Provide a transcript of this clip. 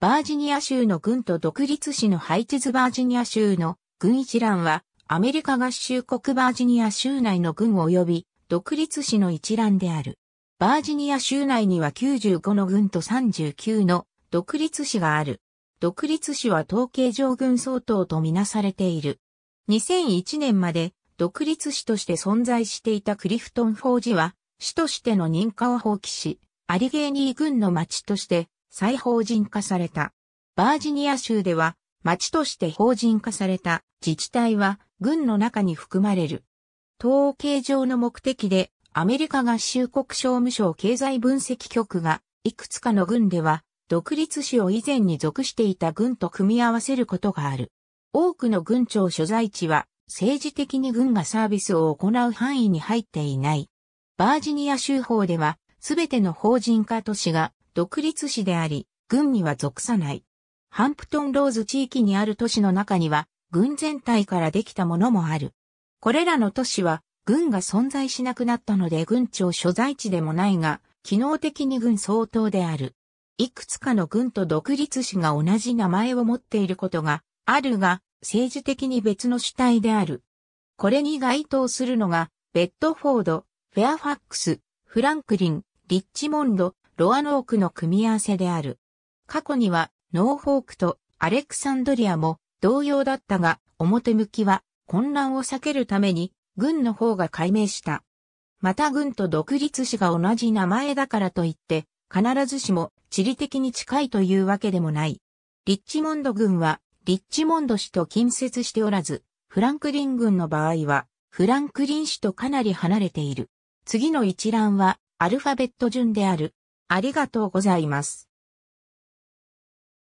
バージニア州の軍と独立市のハイチズバージニア州の軍一覧は、アメリカ合衆国バージニア州内の軍及び独立市の一覧である。バージニア州内には95の軍と39の独立市がある。独立市は統計上軍相当とみなされている。2001年まで独立市として存在していたクリフトン・フォージは、市としての認可を放棄し、アリゲーニー軍の町として再法人化された。バージニア州では、町として法人化された自治体は軍の中に含まれる。統計上の目的でアメリカ合衆国商務省経済分析局がいくつかの軍では独立市を以前に属していた軍と組み合わせることがある。多くの軍庁所在地は政治的に軍がサービスを行う範囲に入っていない。バージニア州法ではすべての法人化都市が独立市であり、軍には属さない。ハンプトンローズ地域にある都市の中には、軍全体からできたものもある。これらの都市は、軍が存在しなくなったので軍庁所在地でもないが、機能的に軍相当である。いくつかの軍と独立市が同じ名前を持っていることがあるが、政治的に別の主体である。これに該当するのが、ベッドフォード、フェアファックス、フランクリン、リッチモンド、ロアノークの組み合わせである。過去には、ノーフォークとアレクサンドリアも同様だったが、表向きは混乱を避けるために、軍の方が解明した。また軍と独立市が同じ名前だからといって、必ずしも地理的に近いというわけでもない。リッチモンド軍は、リッチモンド氏と近接しておらず、フランクリン軍の場合は、フランクリン市とかなり離れている。次の一覧は、アルファベット順である。ありがとうございます。